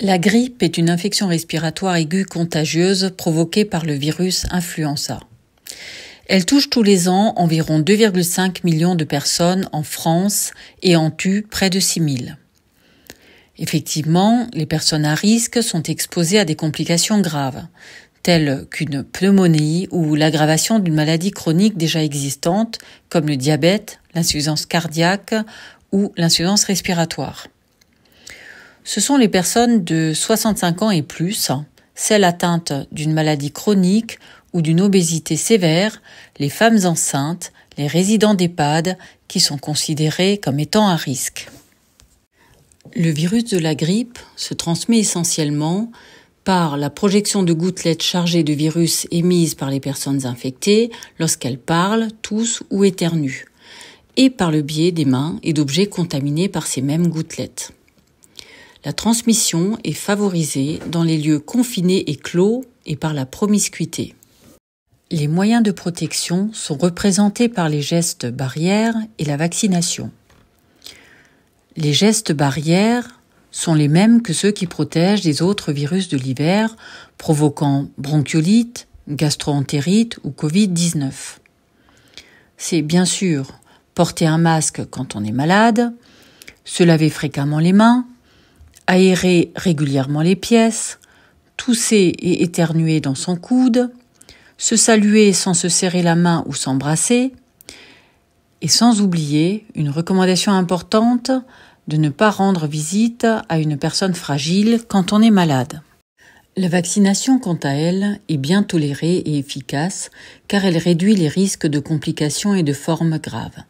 La grippe est une infection respiratoire aiguë contagieuse provoquée par le virus influenza. Elle touche tous les ans environ 2,5 millions de personnes en France et en tue près de 6 000. Effectivement, les personnes à risque sont exposées à des complications graves, telles qu'une pneumonie ou l'aggravation d'une maladie chronique déjà existante, comme le diabète, l'insuffisance cardiaque ou l'insuffisance respiratoire. Ce sont les personnes de 65 ans et plus, celles atteintes d'une maladie chronique ou d'une obésité sévère, les femmes enceintes, les résidents d'EHPAD qui sont considérés comme étant à risque. Le virus de la grippe se transmet essentiellement par la projection de gouttelettes chargées de virus émises par les personnes infectées lorsqu'elles parlent, toussent ou éternuent, et par le biais des mains et d'objets contaminés par ces mêmes gouttelettes. La transmission est favorisée dans les lieux confinés et clos et par la promiscuité. Les moyens de protection sont représentés par les gestes barrières et la vaccination. Les gestes barrières sont les mêmes que ceux qui protègent des autres virus de l'hiver provoquant bronchiolite, gastroentérite ou Covid-19. C'est bien sûr porter un masque quand on est malade, se laver fréquemment les mains, aérer régulièrement les pièces, tousser et éternuer dans son coude, se saluer sans se serrer la main ou s'embrasser, et sans oublier une recommandation importante de ne pas rendre visite à une personne fragile quand on est malade. La vaccination, quant à elle, est bien tolérée et efficace car elle réduit les risques de complications et de formes graves.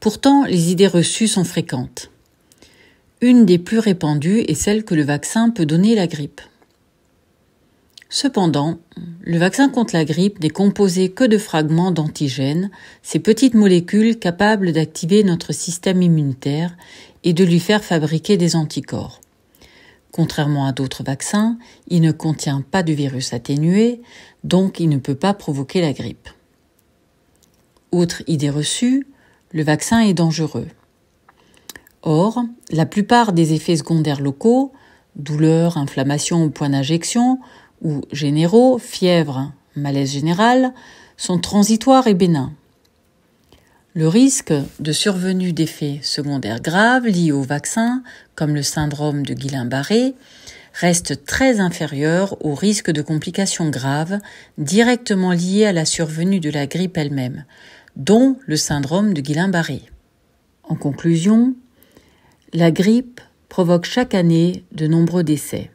Pourtant, les idées reçues sont fréquentes. Une des plus répandues est celle que le vaccin peut donner la grippe. Cependant, le vaccin contre la grippe n'est composé que de fragments d'antigènes, ces petites molécules capables d'activer notre système immunitaire et de lui faire fabriquer des anticorps. Contrairement à d'autres vaccins, il ne contient pas de virus atténué, donc il ne peut pas provoquer la grippe. Autre idée reçue, le vaccin est dangereux. Or, la plupart des effets secondaires locaux, douleurs, inflammation au point d'injection, ou généraux, fièvre, malaise général, sont transitoires et bénins. Le risque de survenue d'effets secondaires graves liés au vaccin, comme le syndrome de Guillain-Barré, reste très inférieur au risque de complications graves directement liées à la survenue de la grippe elle-même, dont le syndrome de Guillain-Barré. En conclusion, la grippe provoque chaque année de nombreux décès.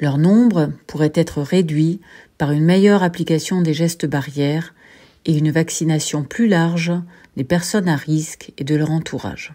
Leur nombre pourrait être réduit par une meilleure application des gestes barrières et une vaccination plus large des personnes à risque et de leur entourage.